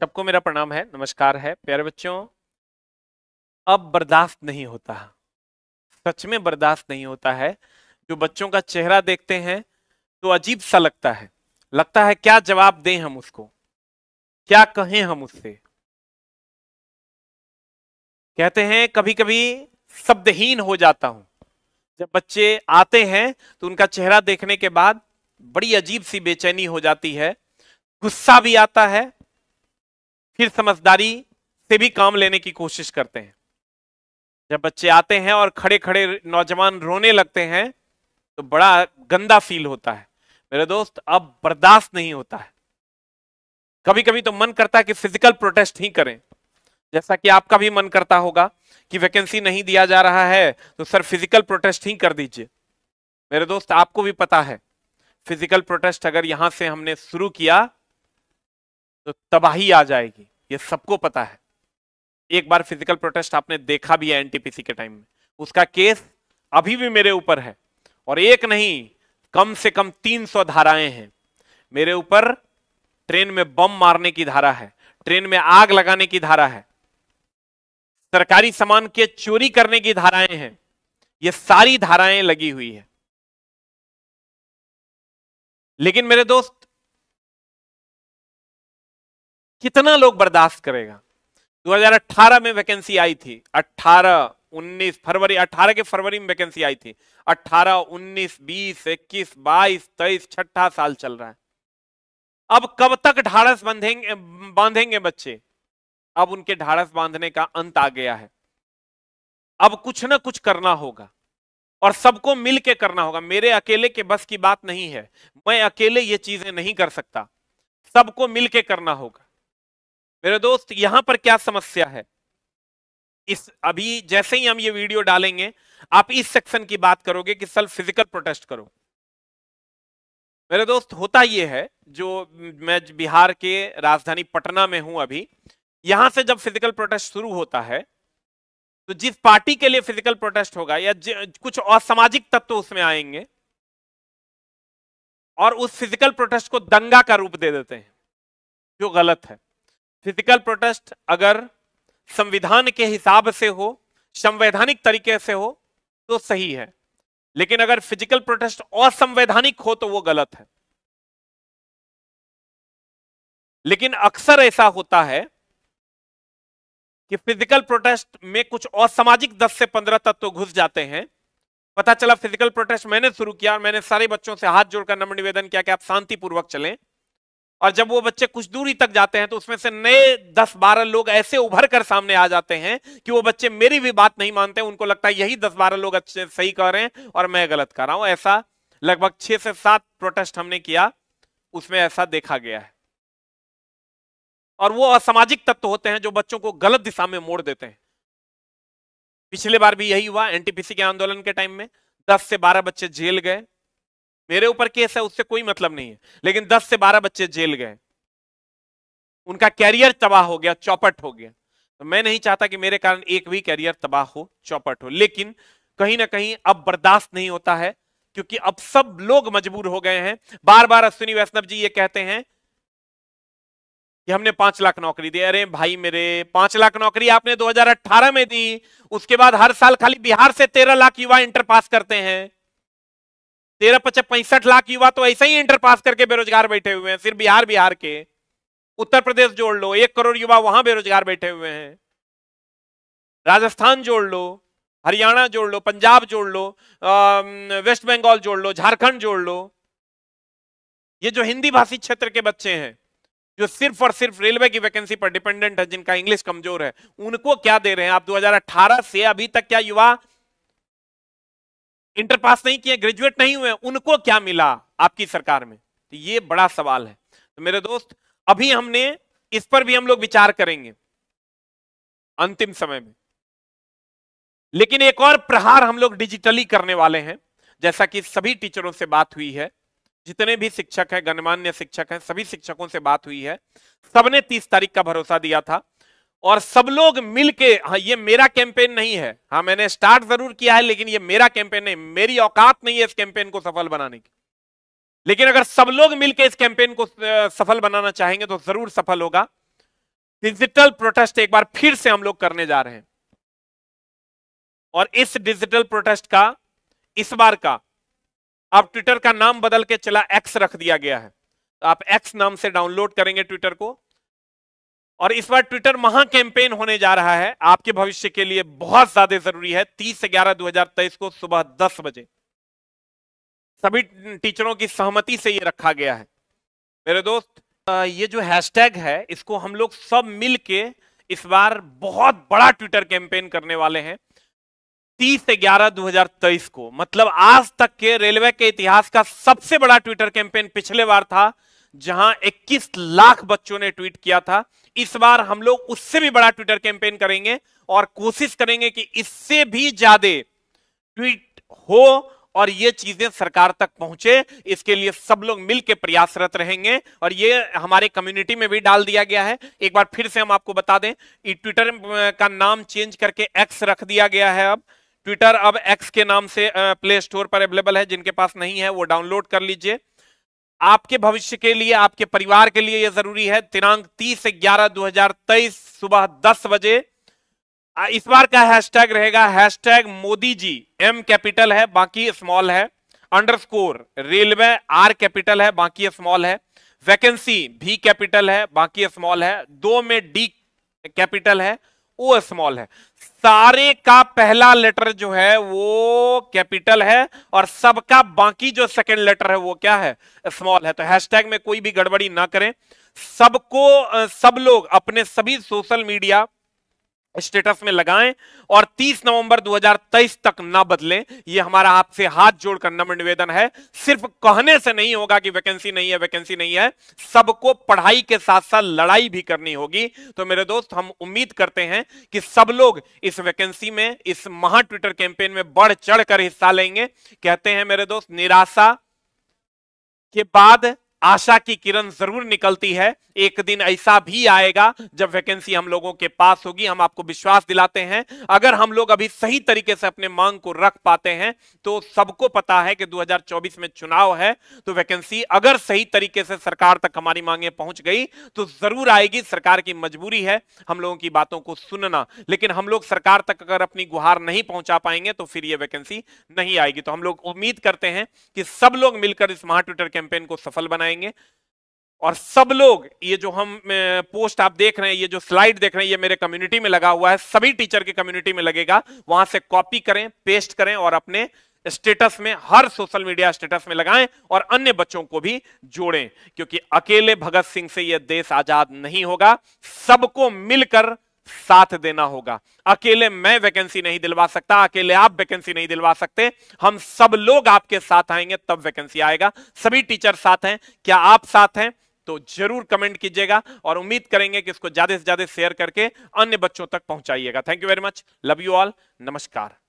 सबको मेरा प्रणाम है नमस्कार है प्यारे बच्चों अब बर्दाश्त नहीं होता सच में बर्दाश्त नहीं होता है जो बच्चों का चेहरा देखते हैं तो अजीब सा लगता है लगता है क्या जवाब दें हम उसको क्या कहें हम उससे कहते हैं कभी कभी शब्दहीन हो जाता हूं जब बच्चे आते हैं तो उनका चेहरा देखने के बाद बड़ी अजीब सी बेचैनी हो जाती है गुस्सा भी आता है फिर समझदारी से भी काम लेने की कोशिश करते हैं जब बच्चे आते हैं और खड़े खड़े नौजवान रोने लगते हैं तो बड़ा गंदा फील होता है मेरे दोस्त अब बर्दाश्त नहीं होता है कभी कभी तो मन करता है कि फिजिकल प्रोटेस्ट ही करें जैसा कि आपका भी मन करता होगा कि वैकेंसी नहीं दिया जा रहा है तो सर फिजिकल प्रोटेस्ट ही कर दीजिए मेरे दोस्त आपको भी पता है फिजिकल प्रोटेस्ट अगर यहां से हमने शुरू किया तो तबाही आ जाएगी ये सबको पता है एक बार फिजिकल प्रोटेस्ट आपने देखा भी है एनटीपीसी के टाइम में उसका केस अभी भी मेरे ऊपर है और एक नहीं कम से कम 300 धाराएं हैं मेरे ऊपर ट्रेन में बम मारने की धारा है ट्रेन में आग लगाने की धारा है सरकारी सामान के चोरी करने की धाराएं हैं ये सारी धाराएं लगी हुई है लेकिन मेरे दोस्त कितना लोग बर्दाश्त करेगा 2018 में वैकेंसी आई थी 18 19 फरवरी 18 के फरवरी में वैकेंसी आई थी 18 19 20 21 22 23 छठा साल चल रहा है अब कब तक ढाड़स बांधेंगे बांधेंगे बच्चे अब उनके ढाड़स बांधने का अंत आ गया है अब कुछ ना कुछ करना होगा और सबको मिल के करना होगा मेरे अकेले के बस की बात नहीं है मैं अकेले ये चीजें नहीं कर सकता सबको मिल के करना होगा मेरे दोस्त यहां पर क्या समस्या है इस अभी जैसे ही हम ये वीडियो डालेंगे आप इस सेक्शन की बात करोगे कि सर फिजिकल प्रोटेस्ट करो मेरे दोस्त होता यह है जो मैं बिहार के राजधानी पटना में हूं अभी यहां से जब फिजिकल प्रोटेस्ट शुरू होता है तो जिस पार्टी के लिए फिजिकल प्रोटेस्ट होगा या कुछ असामाजिक तत्व उसमें आएंगे और उस फिजिकल प्रोटेस्ट को दंगा का रूप दे देते हैं जो गलत है फिजिकल प्रोटेस्ट अगर संविधान के हिसाब से हो संवैधानिक तरीके से हो तो सही है लेकिन अगर फिजिकल प्रोटेस्ट असंवैधानिक हो तो वो गलत है लेकिन अक्सर ऐसा होता है कि फिजिकल प्रोटेस्ट में कुछ असामाजिक 10 से 15 तत्व तो घुस जाते हैं पता चला फिजिकल प्रोटेस्ट मैंने शुरू किया और मैंने सारे बच्चों से हाथ जोड़कर नम्र निवेदन किया कि आप शांतिपूर्वक चलें और जब वो बच्चे कुछ दूरी तक जाते हैं तो उसमें से नए दस बारह लोग ऐसे उभर कर सामने आ जाते हैं कि वो बच्चे मेरी भी बात नहीं मानते उनको लगता है यही दस बारह लोग अच्छे सही कर रहे हैं और मैं गलत कर रहा हूं ऐसा लगभग छह से सात प्रोटेस्ट हमने किया उसमें ऐसा देखा गया है और वो असामाजिक तत्व होते हैं जो बच्चों को गलत दिशा में मोड़ देते हैं पिछले बार भी यही हुआ एनटीपीसी के आंदोलन के टाइम में दस से बारह बच्चे जेल गए मेरे ऊपर केस है उससे कोई मतलब नहीं है लेकिन दस से बारह बच्चे जेल गए उनका कैरियर तबाह हो गया चौपट हो गया तो मैं नहीं चाहता कि मेरे कारण एक भी कैरियर तबाह हो चौपट हो लेकिन कहीं ना कहीं अब बर्दाश्त नहीं होता है क्योंकि अब सब लोग मजबूर हो गए हैं बार बार अश्विनी वैष्णव जी ये कहते हैं कि हमने पांच लाख नौकरी दी अरे भाई मेरे पांच लाख नौकरी आपने 2018 में दी उसके बाद हर साल खाली बिहार से तेरह लाख युवा इंटर पास करते हैं तेरह पचास पैंसठ लाख युवा तो ऐसे ही इंटर पास करके बेरोजगार बैठे हुए हैं सिर्फ बिहार बिहार के उत्तर प्रदेश जोड़ लो एक करोड़ युवा वहां बेरोजगार बैठे हुए हैं राजस्थान जोड़ लो हरियाणा जोड़ लो पंजाब जोड़ लो वेस्ट बंगाल जोड़ लो झारखंड जोड़ लो ये जो हिंदी भाषी क्षेत्र के बच्चे हैं जो सिर्फ और सिर्फ रेलवे की वैकेंसी पर डिपेंडेंट है जिनका इंग्लिश कमजोर है उनको क्या दे रहे हैं आप 2018 से अभी तक क्या युवा इंटर पास नहीं किए ग्रेजुएट नहीं हुए उनको क्या मिला आपकी सरकार में तो ये बड़ा सवाल है तो मेरे दोस्त अभी हमने इस पर भी हम लोग विचार करेंगे अंतिम समय में लेकिन एक और प्रहार हम लोग डिजिटली करने वाले हैं जैसा कि सभी टीचरों से बात हुई है जितने भी शिक्षक हैं गणमान्य शिक्षक हैं सभी शिक्षकों से बात हुई है सबने तीस तारीख का भरोसा दिया था और सब लोग मिलके हाँ ये मेरा कैंपेन नहीं है हाँ मैंने स्टार्ट जरूर किया है लेकिन ये मेरा कैंपेन नहीं मेरी औकात नहीं है इस कैंपेन को सफल बनाने की लेकिन अगर सब लोग मिलकर इस कैंपेन को सफल बनाना चाहेंगे तो जरूर सफल होगा डिजिटल प्रोटेस्ट एक बार फिर से हम लोग करने जा रहे हैं और इस डिजिटल प्रोटेस्ट का इस बार का अब ट्विटर का नाम बदल के चला एक्स रख दिया गया है तो आप एक्स नाम से डाउनलोड करेंगे ट्विटर को और इस बार ट्विटर महा कैंपेन होने जा रहा है आपके भविष्य के लिए बहुत ज्यादा जरूरी है तीस ग्यारह दो हजार तेईस को सुबह दस बजे सभी टीचरों की सहमति से ये रखा गया है मेरे दोस्त ये जो हैशटैग है इसको हम लोग सब मिल के इस बार बहुत बड़ा ट्विटर कैंपेन करने वाले हैं तीस ग्यारह 2023 को मतलब आज तक के रेलवे के इतिहास का सबसे बड़ा ट्विटर कैंपेन पिछले बार था जहां 21 लाख बच्चों ने ट्वीट किया था इस बार हम लोग उससे भी बड़ा ट्विटर कैंपेन करेंगे और कोशिश करेंगे कि इससे भी ज्यादा ट्वीट हो और ये चीजें सरकार तक पहुंचे इसके लिए सब लोग मिलकर प्रयासरत रहेंगे और ये हमारे कम्युनिटी में भी डाल दिया गया है एक बार फिर से हम आपको बता दें ट्विटर का नाम चेंज करके एक्स रख दिया गया है अब ट्विटर अब एक्स के नाम से प्ले स्टोर पर अवेलेबल है जिनके पास नहीं है वो डाउनलोड कर लीजिए आपके भविष्य के लिए आपके परिवार के लिए यह जरूरी है दिनांक तीस ग्यारह दो हजार तेईस सुबह दस बजे इस बार का हैशटैग रहेगा hashtag Modi ji M capital है बाकी स्मॉल है अंडरस्कोर रेलवे आर कैपिटल है बाकी स्मॉल है वैकेंसी भी कैपिटल है बाकी स्मॉल है दो में डी कैपिटल है ओ स्मॉल है सारे का पहला लेटर जो है वो कैपिटल है और सबका बाकी जो सेकंड लेटर है वो क्या है स्मॉल है तो हैशटैग में कोई भी गड़बड़ी ना करें सबको सब लोग अपने सभी सोशल मीडिया स्टेटस में लगाएं और 30 नवंबर 2023 तक ना बदलें ये हमारा आपसे हाथ जोड़कर नम्र निवेदन है सिर्फ कहने से नहीं होगा कि वैकेंसी नहीं है वैकेंसी नहीं है सबको पढ़ाई के साथ साथ लड़ाई भी करनी होगी तो मेरे दोस्त हम उम्मीद करते हैं कि सब लोग इस वैकेंसी में इस महा ट्विटर कैंपेन में बढ़ चढ़ हिस्सा लेंगे कहते हैं मेरे दोस्त निराशा के बाद आशा की किरण जरूर निकलती है एक दिन ऐसा भी आएगा जब वैकेंसी हम लोगों के पास होगी हम आपको विश्वास दिलाते हैं अगर हम लोग अभी सही तरीके से अपने मांग को रख पाते हैं तो सबको पता है कि 2024 में चुनाव है तो वैकेंसी अगर सही तरीके से सरकार तक हमारी मांगे पहुंच गई तो जरूर आएगी सरकार की मजबूरी है हम लोगों की बातों को सुनना लेकिन हम लोग सरकार तक अगर अपनी गुहार नहीं पहुंचा पाएंगे तो फिर ये वैकेंसी नहीं आएगी तो हम लोग उम्मीद करते हैं कि सब लोग मिलकर इस महा ट्विटर कैंपेन को सफल बनाए आएंगे और सब लोग ये जो हम पोस्ट आप देख रहे हैं ये जो स्लाइड देख रहे हैं ये मेरे कम्युनिटी में लगा हुआ है सभी टीचर की कम्युनिटी में लगेगा वहां से कॉपी करें पेस्ट करें और अपने स्टेटस में हर सोशल मीडिया स्टेटस में लगाएं और अन्य बच्चों को भी जोड़ें क्योंकि अकेले भगत सिंह से यह देश आजाद नहीं होगा सबको मिलकर साथ देना होगा अकेले मैं वैकेंसी नहीं दिलवा सकता अकेले आप वैकेंसी नहीं दिलवा सकते हम सब लोग आपके साथ आएंगे तब वैकेंसी आएगा सभी टीचर साथ हैं क्या आप साथ हैं तो जरूर कमेंट कीजिएगा और उम्मीद करेंगे कि इसको ज्यादा से ज्यादा शेयर करके अन्य बच्चों तक पहुंचाइएगा thank you very much love you all नमस्कार